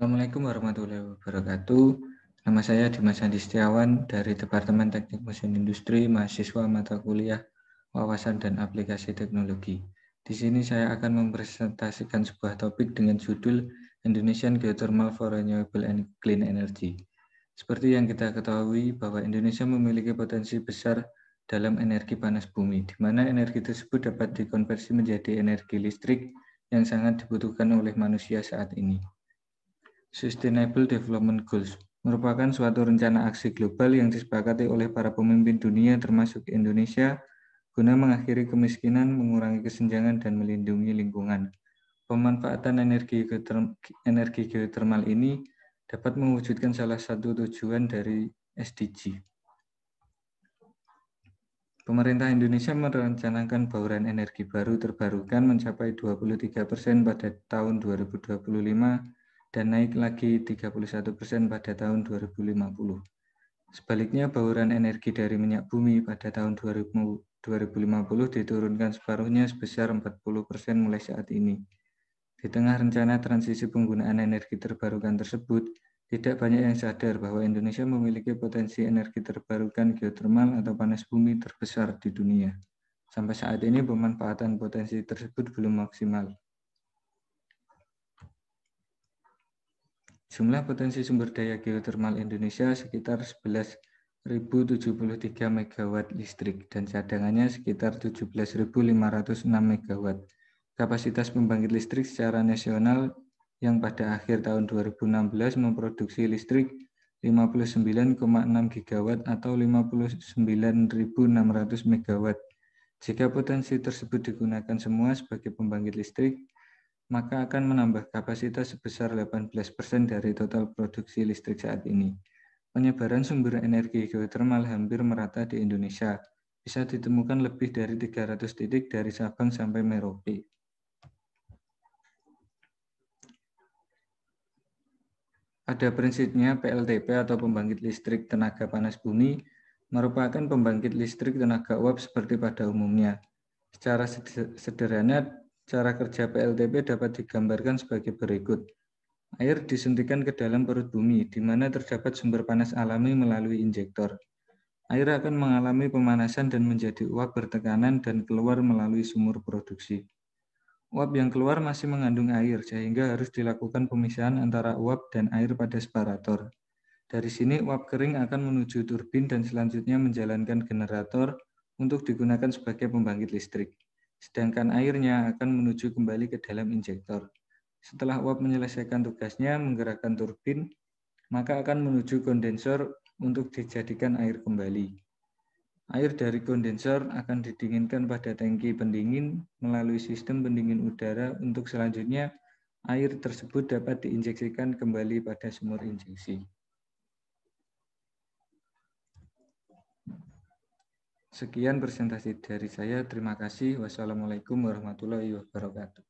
Assalamualaikum warahmatullahi wabarakatuh. Nama saya Dimas Andi Setiawan dari Departemen Teknik Mesin Industri, mahasiswa mata kuliah Wawasan dan Aplikasi Teknologi. Di sini saya akan mempresentasikan sebuah topik dengan judul Indonesian Geothermal for Renewable and Clean Energy. Seperti yang kita ketahui bahwa Indonesia memiliki potensi besar dalam energi panas bumi, di mana energi tersebut dapat dikonversi menjadi energi listrik yang sangat dibutuhkan oleh manusia saat ini. Sustainable Development Goals merupakan suatu rencana aksi global yang disepakati oleh para pemimpin dunia termasuk Indonesia guna mengakhiri kemiskinan, mengurangi kesenjangan, dan melindungi lingkungan. Pemanfaatan energi, geoterm energi geotermal ini dapat mewujudkan salah satu tujuan dari SDG. Pemerintah Indonesia merencanakan bauran energi baru terbarukan mencapai 23 persen pada tahun 2025 dan naik lagi 31 persen pada tahun 2050. Sebaliknya, bauran energi dari minyak bumi pada tahun 2050 diturunkan separuhnya sebesar 40 persen mulai saat ini. Di tengah rencana transisi penggunaan energi terbarukan tersebut, tidak banyak yang sadar bahwa Indonesia memiliki potensi energi terbarukan geotermal atau panas bumi terbesar di dunia. Sampai saat ini pemanfaatan potensi tersebut belum maksimal. Jumlah potensi sumber daya geotermal Indonesia sekitar 11.073 MW listrik dan cadangannya sekitar 17.506 MW. Kapasitas pembangkit listrik secara nasional yang pada akhir tahun 2016 memproduksi listrik 59,6 GW atau 59.600 MW. Jika potensi tersebut digunakan semua sebagai pembangkit listrik, maka akan menambah kapasitas sebesar 18% dari total produksi listrik saat ini. Penyebaran sumber energi geotermal hampir merata di Indonesia. Bisa ditemukan lebih dari 300 titik dari Sabang sampai Merauke. Ada prinsipnya PLTP atau pembangkit listrik tenaga panas bumi merupakan pembangkit listrik tenaga uap seperti pada umumnya. Secara sederhana, Cara kerja PLTP dapat digambarkan sebagai berikut. Air disuntikan ke dalam perut bumi, di mana terdapat sumber panas alami melalui injektor. Air akan mengalami pemanasan dan menjadi uap bertekanan dan keluar melalui sumur produksi. Uap yang keluar masih mengandung air, sehingga harus dilakukan pemisahan antara uap dan air pada separator. Dari sini uap kering akan menuju turbin dan selanjutnya menjalankan generator untuk digunakan sebagai pembangkit listrik sedangkan airnya akan menuju kembali ke dalam injektor. Setelah uap menyelesaikan tugasnya menggerakkan turbin, maka akan menuju kondensor untuk dijadikan air kembali. Air dari kondensor akan didinginkan pada tangki pendingin melalui sistem pendingin udara untuk selanjutnya air tersebut dapat diinjeksikan kembali pada sumur injeksi. Sekian presentasi dari saya. Terima kasih. Wassalamualaikum warahmatullahi wabarakatuh.